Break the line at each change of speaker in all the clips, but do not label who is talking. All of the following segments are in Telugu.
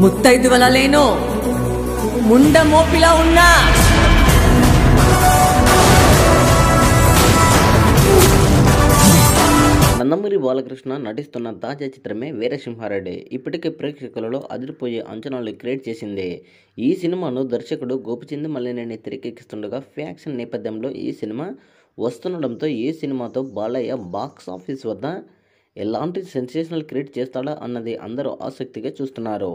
వల లేను ముండ మోపిలా ఉన్నా నందమూరి బాలకృష్ణ నటిస్తున్న తాజా చిత్రమే వీరసింహారెడ్డి ఇప్పటికే ప్రేక్షకులలో అదిరిపోయే అంచనాలు క్రియేట్ చేసింది ఈ సినిమాను దర్శకుడు గోపిచంద్ మల్లినేని తెరకెక్కిస్తుండగా ఫ్యాక్షన్ నేపథ్యంలో ఈ సినిమా వస్తుండడంతో ఈ సినిమాతో బాలయ్య బాక్స్ ఆఫీస్ వద్ద ఎలాంటి సెన్సేషనల్ క్రియేట్ చేస్తాడా అన్నది అందరూ ఆసక్తిగా చూస్తున్నారు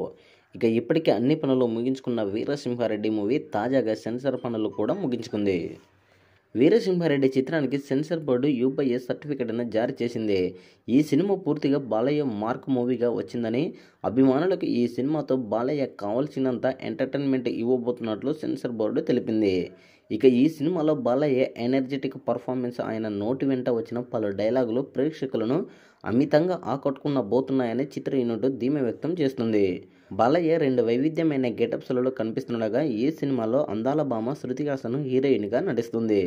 ఇక ఇప్పటికే అన్ని పనులు ముగించుకున్న వీరసింహారెడ్డి మూవీ తాజాగా సెన్సార్ పనులు కూడా ముగించుకుంది వీరసింహారెడ్డి చిత్రానికి సెన్సార్ బోర్డు యూపీఏ సర్టిఫికెట్ను జారీ చేసింది ఈ సినిమా పూర్తిగా బాలయ్య మార్క్ మూవీగా వచ్చిందని అభిమానులకు ఈ సినిమాతో బాలయ్య కావాల్సినంత ఎంటర్టైన్మెంట్ ఇవ్వబోతున్నట్లు సెన్సార్ బోర్డు తెలిపింది ఇక ఈ సినిమాలో బాలయ్య ఎనర్జెటిక్ పర్ఫార్మెన్స్ ఆయన నోటి వెంట వచ్చిన పలు డైలాగులు ప్రేక్షకులను అమితంగా ఆకట్టుకున్న బోతున్నాయని చిత్ర యూనిట్ ధీమ వ్యక్తం చేస్తుంది బాలయ్య రెండు వైవిధ్యమైన గెటప్స్లలో కనిపిస్తుండగా ఈ సినిమాలో అందాల భామ శృతిహాసన్ హీరోయిన్గా నటిస్తుంది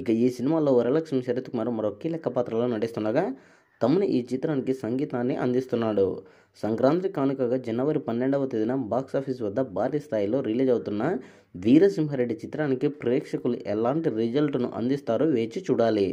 ఇక ఈ సినిమాలో వరలక్ష్మి శరత్ కుమార్ మరో కీలక పాత్రలో నటిస్తుండగా తమను ఈ చిత్రానికి సంగీతాన్ని అందిస్తున్నాడు సంక్రాంతి కానుకగా జనవరి పన్నెండవ తేదీన బాక్సాఫీస్ వద్ద భారీ స్థాయిలో రిలీజ్ అవుతున్న వీరసింహారెడ్డి చిత్రానికి ప్రేక్షకులు ఎలాంటి రిజల్ట్ను అందిస్తారో వేచి చూడాలి